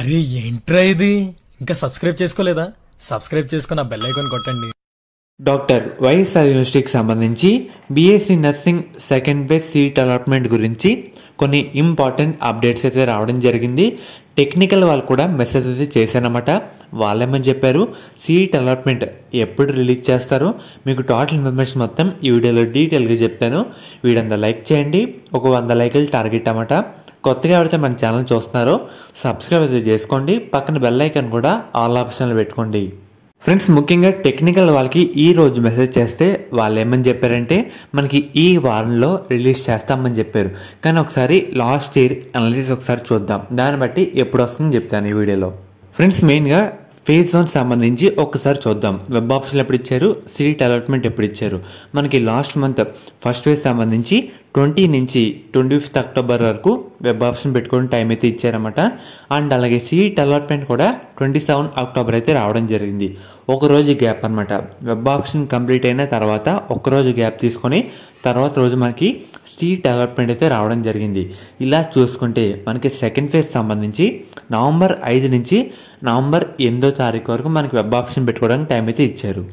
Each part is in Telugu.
అరే ఏంట్రా ఇది ఇంకా సబ్స్క్రైబ్ చేసుకోలేదా సబ్స్క్రైబ్ చేసుకుని ఆ బెల్ ఐకాన్ కొట్టండి డాక్టర్ వైఎస్ఆర్ యూనివర్సిటీకి సంబంధించి BSc nursing second best seat allotment గురించి కొన్ని ఇంపార్టెంట్ అప్డేట్స్ అయితే రావడం జరిగింది టెక్నికల్ వాళ్ళు కూడా మెసేజ్ అయితే చేశానమాట వాళ్ళేమని చెప్పారు సీట్ అలాట్మెంట్ ఎప్పుడు రిలీజ్ చేస్తారు మీకు టోటల్ ఇన్ఫర్మేషన్ మొత్తం ఈ వీడియోలో డీటెయిల్గా చెప్తాను వీడంతా లైక్ చేయండి ఒక వంద లైకులు టార్గెట్ అన్నమాట కొత్తగా ఎవరైతే మన ఛానల్ చూస్తున్నారో సబ్స్క్రైబ్ అయితే చేసుకోండి పక్కన బెల్ ఐకాన్ కూడా ఆల్ ఆప్షన్లు పెట్టుకోండి ఫ్రెండ్స్ ముఖ్యంగా టెక్నికల్ వాళ్ళకి ఈ రోజు మెసేజ్ చేస్తే వాళ్ళు ఏమని చెప్పారంటే మనకి ఈ వారంలో రిలీజ్ చేస్తామని చెప్పారు కానీ ఒకసారి లాస్ట్ ఇయర్ అనలిసిస్ ఒకసారి చూద్దాం దాన్ని బట్టి ఎప్పుడు వస్తుందని చెప్తాను ఈ వీడియోలో ఫ్రెండ్స్ మెయిన్గా ఫేజ్ వన్ సంబంధించి ఒక్కసారి చూద్దాం వెబ్ ఆప్షన్ ఎప్పుడు ఇచ్చారు సీట్ అలాట్మెంట్ ఎప్పుడు ఇచ్చారు మనకి లాస్ట్ మంత్ ఫస్ట్ ఫేజ్ సంబంధించి ట్వంటీ నుంచి ట్వంటీ ఫిఫ్త్ అక్టోబర్ వరకు వెబ్ ఆప్షన్ పెట్టుకుని టైం అయితే ఇచ్చారనమాట అండ్ అలాగే సీట్ అలాట్మెంట్ కూడా ట్వంటీ సెవెన్ అక్టోబర్ అయితే రావడం జరిగింది ఒకరోజు గ్యాప్ అనమాట వెబ్ ఆప్షన్ కంప్లీట్ అయిన తర్వాత ఒకరోజు గ్యాప్ తీసుకొని తర్వాత రోజు మనకి సి డెవలప్మెంట్ అయితే రావడం జరిగింది ఇలా చూసుకుంటే మనకి సెకండ్ ఫేజ్ సంబంధించి నవంబర్ ఐదు నుంచి నవంబర్ ఎనిమిదో తారీఖు వరకు మనకి వెబ్ ఆప్షన్ పెట్టుకోవడానికి టైం అయితే ఇచ్చారు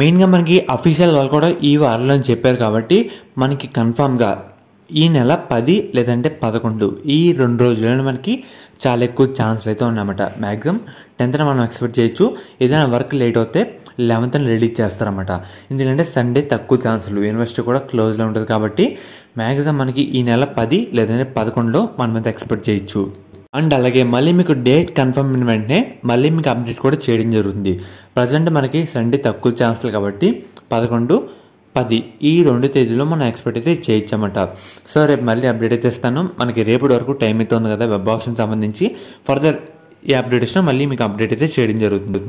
మెయిన్గా మనకి అఫీషియల్ వాళ్ళు కూడా ఈ వారంలో చెప్పారు కాబట్టి మనకి కన్ఫామ్గా ఈ నెల పది లేదంటే పదకొండు ఈ రెండు రోజుల్లో మనకి చాలా ఎక్కువ ఛాన్స్లు అయితే ఉన్నాయన్నమాట మ్యాక్సిమం టెన్త్న మనం ఎక్స్పెక్ట్ చేయొచ్చు ఏదైనా వర్క్ లేట్ అవుతే లెవెన్త్న రెడీ చేస్తారన్నమాట ఎందుకంటే సండే తక్కువ ఛాన్సులు యూనివర్సిటీ కూడా క్లోజ్లో ఉంటుంది కాబట్టి మ్యాక్సిమం మనకి ఈ నెల పది లేదంటే పదకొండులో మనం అయితే ఎక్స్పెక్ట్ చేయొచ్చు అండ్ అలాగే మళ్ళీ మీకు డేట్ కన్ఫర్మ్ అయిన వెంటనే మళ్ళీ మీకు అప్డేట్ కూడా చేయడం జరుగుతుంది ప్రజెంట్ మనకి సండే తక్కువ ఛాన్సులు కాబట్టి పదకొండు పది ఈ రెండు తేదీలో మనం ఎక్స్పెక్ట్ అయితే చేయించామంట సో రేపు మళ్ళీ అప్డేట్ అయితే ఇస్తాను మనకి రేపటి వరకు టైం అయితే ఉంది కదా వెబ్ ఆప్షన్ సంబంధించి ఫర్దర్ ఈ అప్డేట్ ఇచ్చినా మళ్ళీ మీకు అప్డేట్ అయితే చేయడం జరుగుతుంది